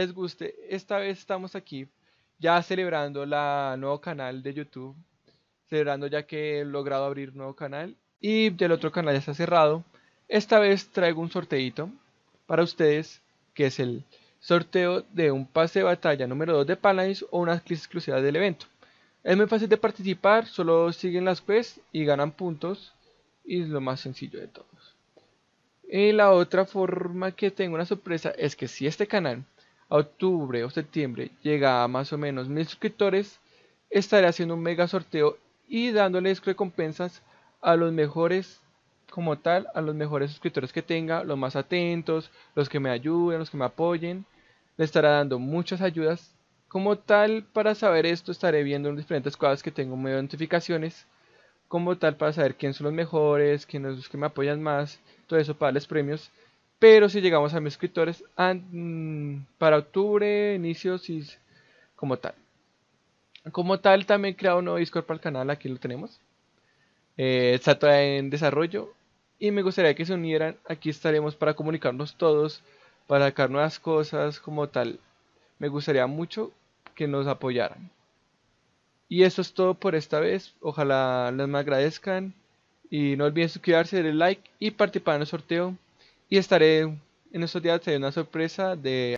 les guste, esta vez estamos aquí ya celebrando la nuevo canal de YouTube, celebrando ya que he logrado abrir nuevo canal y del otro canal ya está cerrado. Esta vez traigo un sorteito para ustedes, que es el sorteo de un pase de batalla número 2 de Paladins o una clase exclusiva del evento. Es muy fácil de participar, solo siguen las quests y ganan puntos y es lo más sencillo de todos. Y la otra forma que tengo una sorpresa es que si este canal a octubre o septiembre llega a más o menos mil suscriptores, estaré haciendo un mega sorteo y dándoles recompensas a los mejores como tal, a los mejores suscriptores que tenga, los más atentos, los que me ayuden, los que me apoyen. Le estará dando muchas ayudas. Como tal, para saber esto, estaré viendo diferentes cuadras que tengo medio notificaciones. Como tal, para saber quiénes son los mejores, quiénes son los que me apoyan más, todo eso para darles premios. Pero si llegamos a mis escritores mm, para octubre, inicios y como tal. Como tal, también he creado un nuevo Discord para el canal, aquí lo tenemos. Eh, está todavía en desarrollo y me gustaría que se unieran. Aquí estaremos para comunicarnos todos, para sacar nuevas cosas como tal. Me gustaría mucho que nos apoyaran. Y eso es todo por esta vez. Ojalá les me agradezcan. Y no olviden suscribirse, darle like y participar en el sorteo. Y estaré en estos días, te una sorpresa de